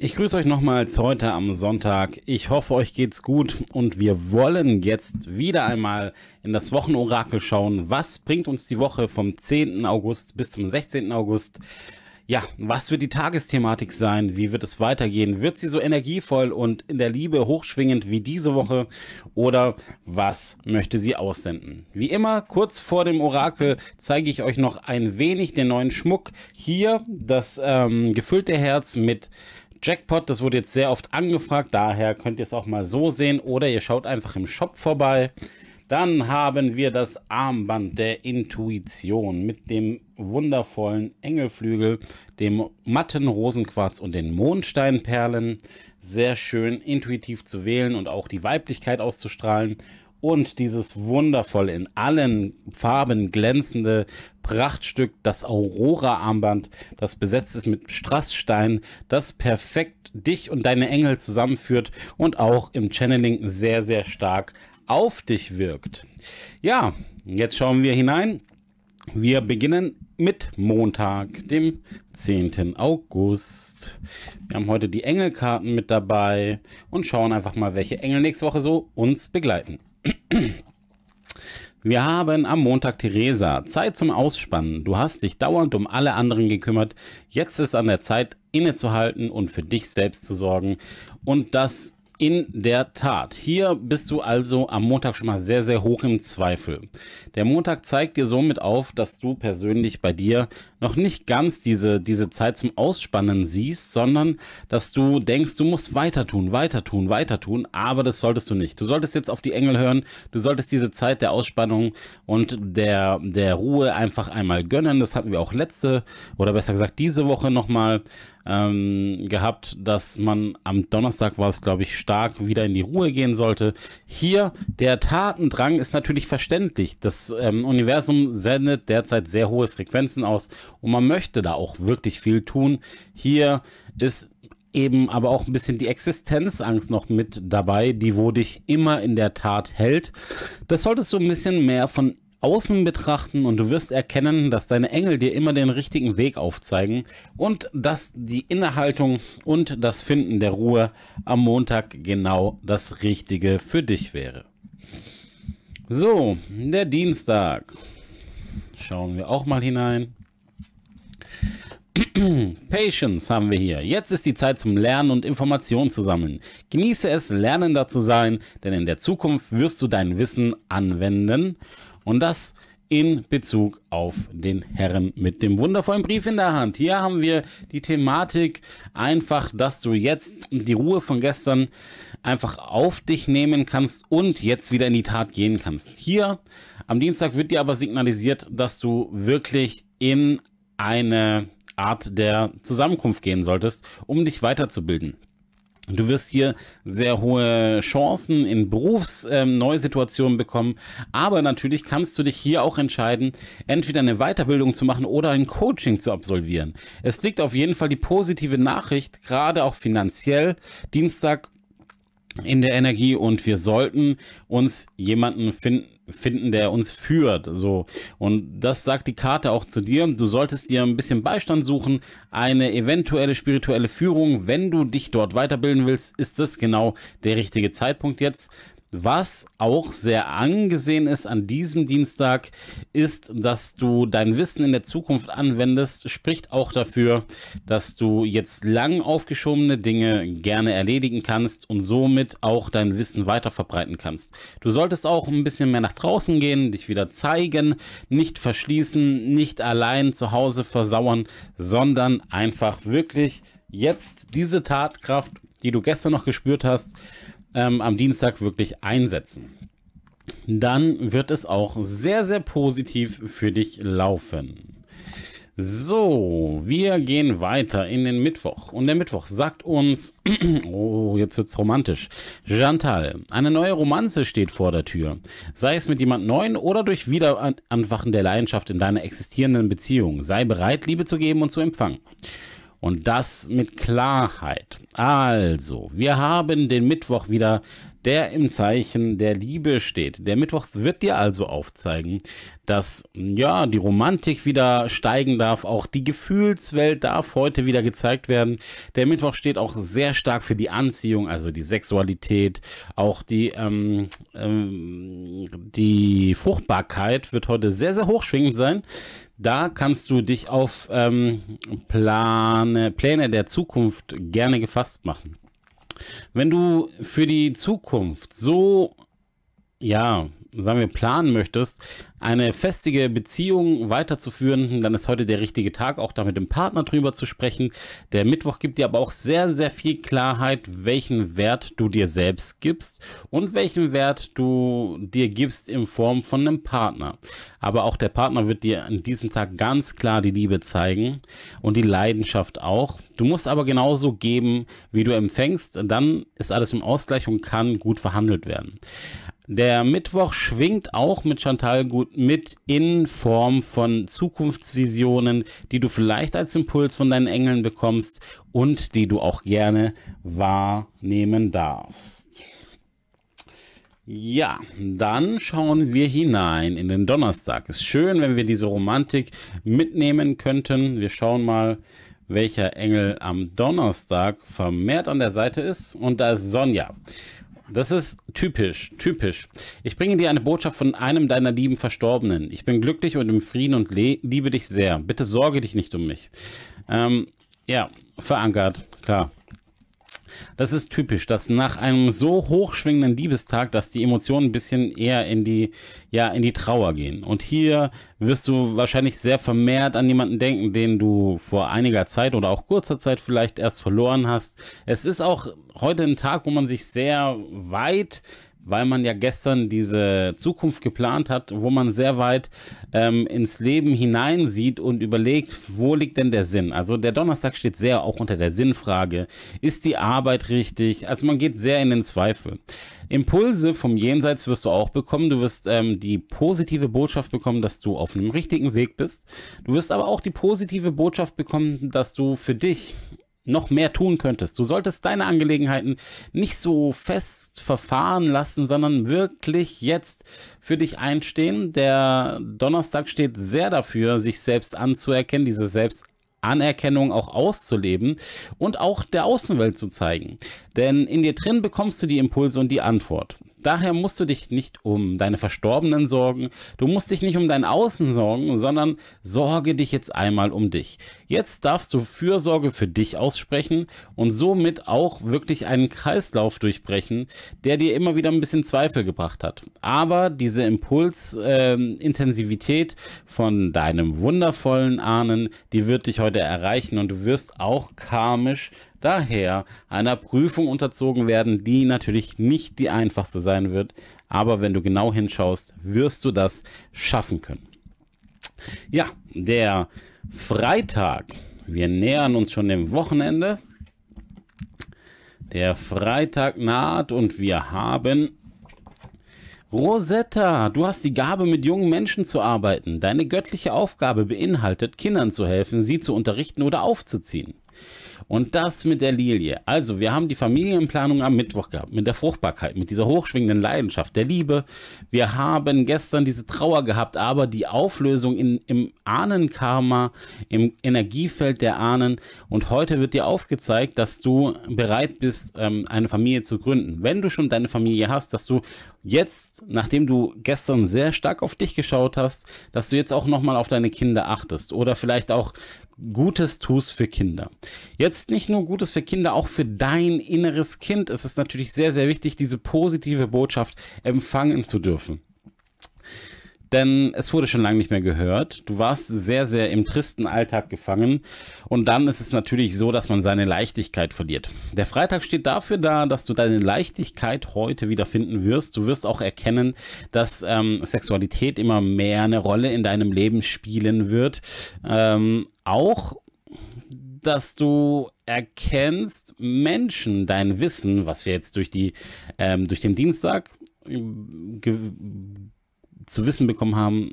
Ich grüße euch nochmals heute am Sonntag. Ich hoffe, euch geht's gut und wir wollen jetzt wieder einmal in das Wochenorakel schauen. Was bringt uns die Woche vom 10. August bis zum 16. August? Ja, was wird die Tagesthematik sein? Wie wird es weitergehen? Wird sie so energievoll und in der Liebe hochschwingend wie diese Woche? Oder was möchte sie aussenden? Wie immer, kurz vor dem Orakel zeige ich euch noch ein wenig den neuen Schmuck. Hier das ähm, gefüllte Herz mit Jackpot. Das wurde jetzt sehr oft angefragt, daher könnt ihr es auch mal so sehen oder ihr schaut einfach im Shop vorbei. Dann haben wir das Armband der Intuition mit dem wundervollen Engelflügel, dem matten Rosenquarz und den Mondsteinperlen. Sehr schön intuitiv zu wählen und auch die Weiblichkeit auszustrahlen und dieses wundervolle, in allen Farben glänzende Prachtstück, das Aurora-Armband, das besetzt ist mit Strassstein, das perfekt dich und deine Engel zusammenführt und auch im Channeling sehr, sehr stark auf dich wirkt. Ja, jetzt schauen wir hinein. Wir beginnen mit Montag, dem 10. August. Wir haben heute die Engelkarten mit dabei und schauen einfach mal, welche Engel nächste Woche so uns begleiten. Wir haben am Montag Theresa. Zeit zum Ausspannen. Du hast dich dauernd um alle anderen gekümmert. Jetzt ist an der Zeit, innezuhalten und für dich selbst zu sorgen. Und das in der Tat, hier bist du also am Montag schon mal sehr, sehr hoch im Zweifel. Der Montag zeigt dir somit auf, dass du persönlich bei dir noch nicht ganz diese, diese Zeit zum Ausspannen siehst, sondern dass du denkst, du musst weiter tun, weiter tun, weiter tun, aber das solltest du nicht. Du solltest jetzt auf die Engel hören, du solltest diese Zeit der Ausspannung und der, der Ruhe einfach einmal gönnen. Das hatten wir auch letzte oder besser gesagt diese Woche nochmal ähm, gehabt, dass man am Donnerstag war es, glaube ich, stark wieder in die Ruhe gehen sollte. Hier, der Tatendrang ist natürlich verständlich. Das ähm, Universum sendet derzeit sehr hohe Frequenzen aus und man möchte da auch wirklich viel tun. Hier ist eben aber auch ein bisschen die Existenzangst noch mit dabei, die wo dich immer in der Tat hält. Das solltest du ein bisschen mehr von außen betrachten und du wirst erkennen, dass deine Engel dir immer den richtigen Weg aufzeigen und dass die Innehaltung und das Finden der Ruhe am Montag genau das Richtige für dich wäre. So, der Dienstag. Schauen wir auch mal hinein. Patience haben wir hier. Jetzt ist die Zeit zum Lernen und Informationen zu sammeln. Genieße es, lernender zu sein, denn in der Zukunft wirst du dein Wissen anwenden und das in Bezug auf den Herren mit dem wundervollen Brief in der Hand. Hier haben wir die Thematik einfach, dass du jetzt die Ruhe von gestern einfach auf dich nehmen kannst und jetzt wieder in die Tat gehen kannst. Hier am Dienstag wird dir aber signalisiert, dass du wirklich in eine Art der Zusammenkunft gehen solltest, um dich weiterzubilden. Du wirst hier sehr hohe Chancen in Berufsneusituationen ähm, bekommen, aber natürlich kannst du dich hier auch entscheiden, entweder eine Weiterbildung zu machen oder ein Coaching zu absolvieren. Es liegt auf jeden Fall die positive Nachricht, gerade auch finanziell. Dienstag in der Energie und wir sollten uns jemanden finden finden, der uns führt. So. Und das sagt die Karte auch zu dir. Du solltest dir ein bisschen Beistand suchen. Eine eventuelle spirituelle Führung, wenn du dich dort weiterbilden willst, ist das genau der richtige Zeitpunkt jetzt. Was auch sehr angesehen ist an diesem Dienstag, ist, dass du dein Wissen in der Zukunft anwendest, spricht auch dafür, dass du jetzt lang aufgeschobene Dinge gerne erledigen kannst und somit auch dein Wissen weiter verbreiten kannst. Du solltest auch ein bisschen mehr nach draußen gehen, dich wieder zeigen, nicht verschließen, nicht allein zu Hause versauern, sondern einfach wirklich jetzt diese Tatkraft, die du gestern noch gespürt hast, ähm, am Dienstag wirklich einsetzen. Dann wird es auch sehr, sehr positiv für dich laufen. So, wir gehen weiter in den Mittwoch. Und der Mittwoch sagt uns, oh, jetzt wird's romantisch. Chantal, eine neue Romanze steht vor der Tür. Sei es mit jemand Neuen oder durch Wiederanwachen der Leidenschaft in deiner existierenden Beziehung. Sei bereit, Liebe zu geben und zu empfangen. Und das mit Klarheit. Also, wir haben den Mittwoch wieder, der im Zeichen der Liebe steht. Der Mittwoch wird dir also aufzeigen, dass ja, die Romantik wieder steigen darf, auch die Gefühlswelt darf heute wieder gezeigt werden. Der Mittwoch steht auch sehr stark für die Anziehung, also die Sexualität, auch die, ähm, ähm, die Fruchtbarkeit wird heute sehr, sehr hochschwingend sein da kannst du dich auf ähm, Plane, Pläne der Zukunft gerne gefasst machen. Wenn du für die Zukunft so, ja, sagen wir, planen möchtest, eine festige Beziehung weiterzuführen, dann ist heute der richtige Tag, auch da mit dem Partner drüber zu sprechen. Der Mittwoch gibt dir aber auch sehr, sehr viel Klarheit, welchen Wert du dir selbst gibst und welchen Wert du dir gibst in Form von einem Partner. Aber auch der Partner wird dir an diesem Tag ganz klar die Liebe zeigen und die Leidenschaft auch. Du musst aber genauso geben, wie du empfängst, dann ist alles im Ausgleich und kann gut verhandelt werden. Der Mittwoch schwingt auch mit Chantal gut mit in Form von Zukunftsvisionen, die du vielleicht als Impuls von deinen Engeln bekommst und die du auch gerne wahrnehmen darfst. Ja, dann schauen wir hinein in den Donnerstag. Ist schön, wenn wir diese Romantik mitnehmen könnten. Wir schauen mal, welcher Engel am Donnerstag vermehrt an der Seite ist. Und da ist Sonja. Das ist typisch, typisch. Ich bringe dir eine Botschaft von einem deiner lieben Verstorbenen. Ich bin glücklich und im Frieden und liebe dich sehr. Bitte sorge dich nicht um mich. Ähm, ja, verankert, klar. Das ist typisch, dass nach einem so hochschwingenden Liebestag, dass die Emotionen ein bisschen eher in die, ja, in die Trauer gehen. Und hier wirst du wahrscheinlich sehr vermehrt an jemanden denken, den du vor einiger Zeit oder auch kurzer Zeit vielleicht erst verloren hast. Es ist auch heute ein Tag, wo man sich sehr weit weil man ja gestern diese Zukunft geplant hat, wo man sehr weit ähm, ins Leben hineinsieht und überlegt, wo liegt denn der Sinn? Also der Donnerstag steht sehr auch unter der Sinnfrage. Ist die Arbeit richtig? Also man geht sehr in den Zweifel. Impulse vom Jenseits wirst du auch bekommen. Du wirst ähm, die positive Botschaft bekommen, dass du auf einem richtigen Weg bist. Du wirst aber auch die positive Botschaft bekommen, dass du für dich noch mehr tun könntest. Du solltest deine Angelegenheiten nicht so fest verfahren lassen, sondern wirklich jetzt für dich einstehen. Der Donnerstag steht sehr dafür, sich selbst anzuerkennen, diese Selbstanerkennung auch auszuleben und auch der Außenwelt zu zeigen. Denn in dir drin bekommst du die Impulse und die Antwort. Daher musst du dich nicht um deine Verstorbenen sorgen, du musst dich nicht um dein Außen sorgen, sondern sorge dich jetzt einmal um dich. Jetzt darfst du Fürsorge für dich aussprechen und somit auch wirklich einen Kreislauf durchbrechen, der dir immer wieder ein bisschen Zweifel gebracht hat. Aber diese Impulsintensivität ähm, äh, von deinem wundervollen Ahnen, die wird dich heute erreichen und du wirst auch karmisch daher einer Prüfung unterzogen werden, die natürlich nicht die einfachste sein wird, aber wenn du genau hinschaust, wirst du das schaffen können. Ja, der Freitag, wir nähern uns schon dem Wochenende. Der Freitag naht und wir haben Rosetta, du hast die Gabe, mit jungen Menschen zu arbeiten. Deine göttliche Aufgabe beinhaltet, Kindern zu helfen, sie zu unterrichten oder aufzuziehen. Und das mit der Lilie. Also, wir haben die Familienplanung am Mittwoch gehabt, mit der Fruchtbarkeit, mit dieser hochschwingenden Leidenschaft, der Liebe. Wir haben gestern diese Trauer gehabt, aber die Auflösung in, im Ahnenkarma, im Energiefeld der Ahnen. Und heute wird dir aufgezeigt, dass du bereit bist, ähm, eine Familie zu gründen. Wenn du schon deine Familie hast, dass du jetzt, nachdem du gestern sehr stark auf dich geschaut hast, dass du jetzt auch nochmal auf deine Kinder achtest oder vielleicht auch Gutes tust für Kinder. Jetzt nicht nur Gutes für Kinder, auch für dein inneres Kind ist es natürlich sehr, sehr wichtig, diese positive Botschaft empfangen zu dürfen denn es wurde schon lange nicht mehr gehört. Du warst sehr, sehr im tristen Alltag gefangen und dann ist es natürlich so, dass man seine Leichtigkeit verliert. Der Freitag steht dafür da, dass du deine Leichtigkeit heute wiederfinden wirst. Du wirst auch erkennen, dass ähm, Sexualität immer mehr eine Rolle in deinem Leben spielen wird. Ähm, auch dass du erkennst Menschen dein Wissen, was wir jetzt durch die ähm, durch den Dienstag ähm, zu wissen bekommen haben,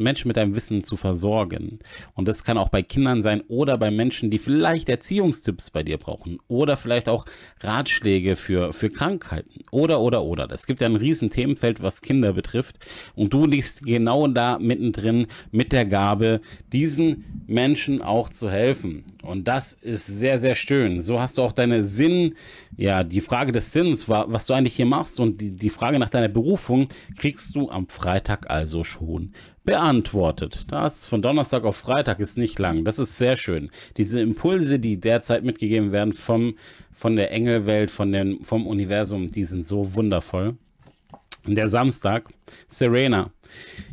Menschen mit deinem Wissen zu versorgen. Und das kann auch bei Kindern sein oder bei Menschen, die vielleicht Erziehungstipps bei dir brauchen oder vielleicht auch Ratschläge für, für Krankheiten oder, oder, oder. Es gibt ja ein riesen Themenfeld, was Kinder betrifft. Und du liegst genau da mittendrin mit der Gabe, diesen Menschen auch zu helfen. Und das ist sehr, sehr schön. So hast du auch deine Sinn, ja, die Frage des Sinns, was du eigentlich hier machst und die, die Frage nach deiner Berufung kriegst du am Freitag also schon beantwortet. Das von Donnerstag auf Freitag ist nicht lang. Das ist sehr schön. Diese Impulse, die derzeit mitgegeben werden vom, von der Engelwelt, von den, vom Universum, die sind so wundervoll. Und der Samstag, Serena.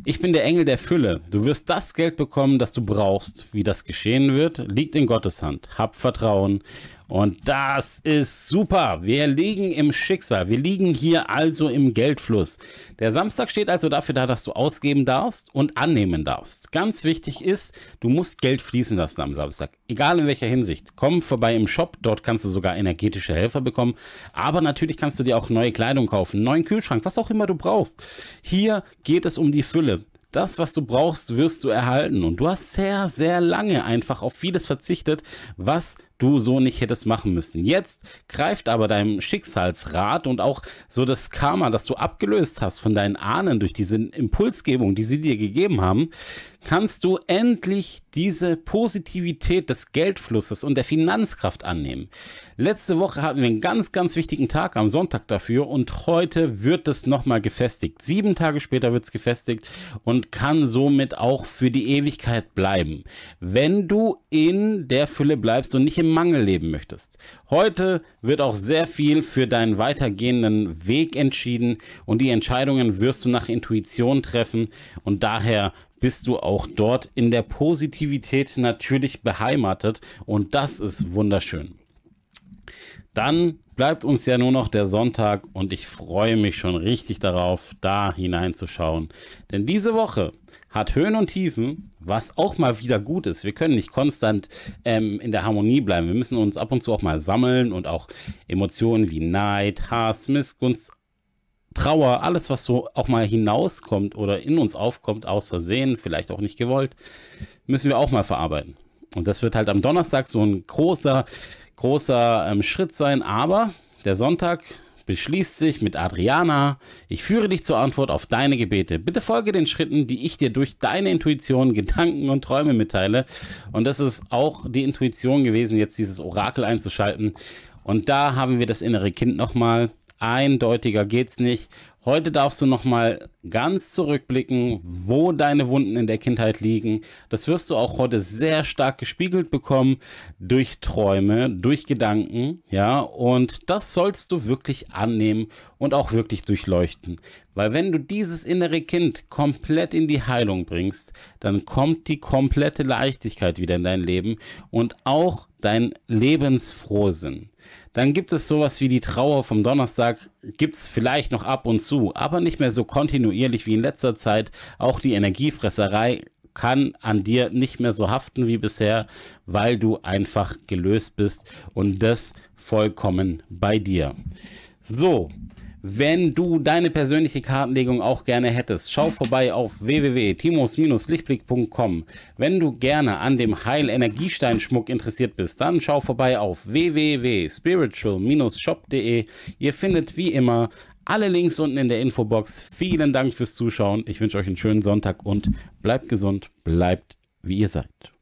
Ich bin der Engel der Fülle. Du wirst das Geld bekommen, das du brauchst. Wie das geschehen wird, liegt in Gottes Hand. Hab Vertrauen. Und das ist super. Wir liegen im Schicksal. Wir liegen hier also im Geldfluss. Der Samstag steht also dafür da, dass du ausgeben darfst und annehmen darfst. Ganz wichtig ist, du musst Geld fließen lassen am Samstag. Egal in welcher Hinsicht. Komm vorbei im Shop. Dort kannst du sogar energetische Helfer bekommen. Aber natürlich kannst du dir auch neue Kleidung kaufen, neuen Kühlschrank, was auch immer du brauchst. Hier geht es um die Fülle. Das, was du brauchst, wirst du erhalten. Und du hast sehr, sehr lange einfach auf vieles verzichtet, was du so nicht hättest machen müssen. Jetzt greift aber deinem Schicksalsrat und auch so das Karma, das du abgelöst hast von deinen Ahnen durch diese Impulsgebung, die sie dir gegeben haben, kannst du endlich diese Positivität des Geldflusses und der Finanzkraft annehmen. Letzte Woche hatten wir einen ganz, ganz wichtigen Tag am Sonntag dafür und heute wird es nochmal gefestigt. Sieben Tage später wird es gefestigt und kann somit auch für die Ewigkeit bleiben. Wenn du in der Fülle bleibst und nicht im im Mangel leben möchtest. Heute wird auch sehr viel für deinen weitergehenden Weg entschieden und die Entscheidungen wirst du nach Intuition treffen und daher bist du auch dort in der Positivität natürlich beheimatet und das ist wunderschön. Dann bleibt uns ja nur noch der Sonntag und ich freue mich schon richtig darauf, da hineinzuschauen. Denn diese Woche hat Höhen und Tiefen, was auch mal wieder gut ist. Wir können nicht konstant ähm, in der Harmonie bleiben. Wir müssen uns ab und zu auch mal sammeln und auch Emotionen wie Neid, Hass, Missgunst, Trauer, alles, was so auch mal hinauskommt oder in uns aufkommt, aus Versehen, vielleicht auch nicht gewollt, müssen wir auch mal verarbeiten. Und das wird halt am Donnerstag so ein großer, großer ähm, Schritt sein. Aber der Sonntag beschließt sich mit Adriana, ich führe dich zur Antwort auf deine Gebete. Bitte folge den Schritten, die ich dir durch deine Intuition, Gedanken und Träume mitteile. Und das ist auch die Intuition gewesen, jetzt dieses Orakel einzuschalten. Und da haben wir das innere Kind nochmal. Eindeutiger geht's nicht. Heute darfst du nochmal ganz zurückblicken, wo deine Wunden in der Kindheit liegen. Das wirst du auch heute sehr stark gespiegelt bekommen durch Träume, durch Gedanken, ja. Und das sollst du wirklich annehmen und auch wirklich durchleuchten. Weil wenn du dieses innere Kind komplett in die Heilung bringst, dann kommt die komplette Leichtigkeit wieder in dein Leben und auch dein Lebensfrohsinn. Dann gibt es sowas wie die Trauer vom Donnerstag, gibt es vielleicht noch ab und zu, aber nicht mehr so kontinuierlich wie in letzter Zeit. Auch die Energiefresserei kann an dir nicht mehr so haften wie bisher, weil du einfach gelöst bist und das vollkommen bei dir. So, wenn du deine persönliche Kartenlegung auch gerne hättest, schau vorbei auf www.timos-lichtblick.com. Wenn du gerne an dem Heil-Energiesteinschmuck interessiert bist, dann schau vorbei auf www.spiritual-shop.de. Ihr findet wie immer alle Links unten in der Infobox. Vielen Dank fürs Zuschauen. Ich wünsche euch einen schönen Sonntag und bleibt gesund, bleibt wie ihr seid.